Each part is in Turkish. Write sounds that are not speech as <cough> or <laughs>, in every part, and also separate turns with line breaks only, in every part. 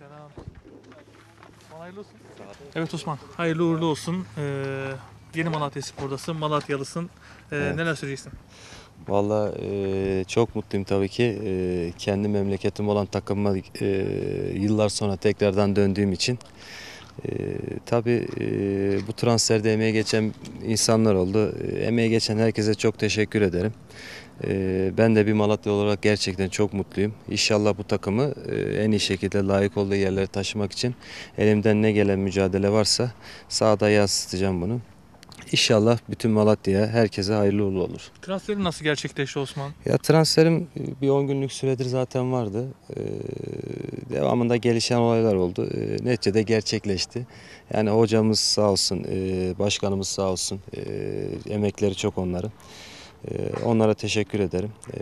Aleykümselam. hayırlı olsun. Evet Osman hayırlı uğurlu olsun. Ee, yeni Malatya Spor'dasın, Malatyalısın. Ee, evet. Neler söyleyeceksin?
Valla e, çok mutluyum tabii ki. E, kendi memleketim olan takımıma e, yıllar sonra tekrardan döndüğüm için. E, tabii e, bu transferde emeği geçen insanlar oldu. E, emeği geçen herkese çok teşekkür ederim. Ee, ben de bir Malatya olarak gerçekten çok mutluyum. İnşallah bu takımı e, en iyi şekilde layık olduğu yerlere taşımak için elimden ne gelen mücadele varsa sahada yansıtacağım bunu. İnşallah bütün Malatya'ya, herkese hayırlı uğurlu olur.
Transferin nasıl
gerçekleşti Osman? Ya transferim e, bir 10 günlük süredir zaten vardı. Ee, devamında gelişen olaylar oldu. Ee, neticede gerçekleşti. Yani hocamız sağ olsun, e, başkanımız sağ olsun. E, emekleri çok onların. Ee, onlara teşekkür ederim. Ee,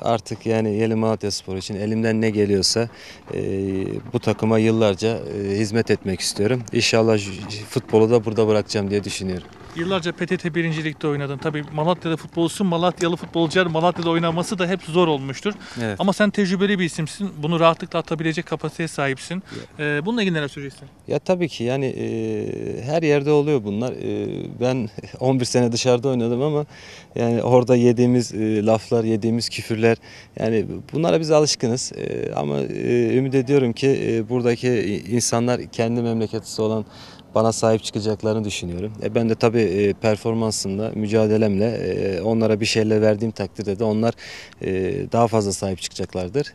artık yani Yeli Malatya Spor için elimden ne geliyorsa e, bu takıma yıllarca e, hizmet etmek istiyorum. İnşallah futbolu da burada bırakacağım diye düşünüyorum.
Yıllarca PTT birincilikte oynadın. Tabii Malatya'da futbolsun, Malatyalı futbolcular Malatya'da oynaması da hep zor olmuştur. Evet. Ama sen tecrübeli bir isimsin. Bunu rahatlıkla atabilecek kapasiteye sahipsin. Ee, bununla ilgili neler söyleyeceksin?
Ya tabii ki yani e, her yerde oluyor bunlar. E, ben 11 <laughs> sene dışarıda oynadım ama yani orada yediğimiz e, laflar, yediğimiz küfürler yani bunlara biz alışkınız. E, ama e, ümit ediyorum ki e, buradaki insanlar kendi memleketisi olan bana sahip çıkacaklarını düşünüyorum. E ben de tabii e, performansımla, mücadelemle e, onlara bir şeyler verdiğim takdirde de onlar e, daha fazla sahip çıkacaklardır.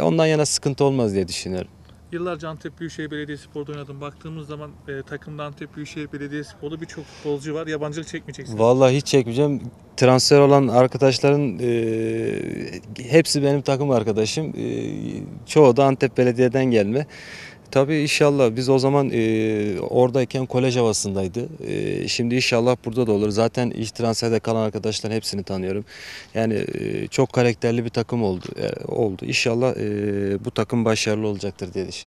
ondan yana sıkıntı olmaz diye düşünüyorum.
Yıllarca Antep Büyükşehir Belediyespor'da oynadım. Baktığımız zaman e, takımda Antep Büyükşehir Belediyespor'da birçok futbolcu var. Yabancılık çekmeyeceksin. Vallahi
hiç çekmeyeceğim. Transfer olan arkadaşların e, hepsi benim takım arkadaşım. E, çoğu da Antep Belediye'den gelme. Tabii inşallah biz o zaman e, oradayken kolej havasındaydı. E, şimdi inşallah burada da olur. Zaten iş transferde kalan arkadaşların hepsini tanıyorum. Yani e, çok karakterli bir takım oldu. E, oldu. İnşallah e, bu takım başarılı olacaktır diye düşünüyorum.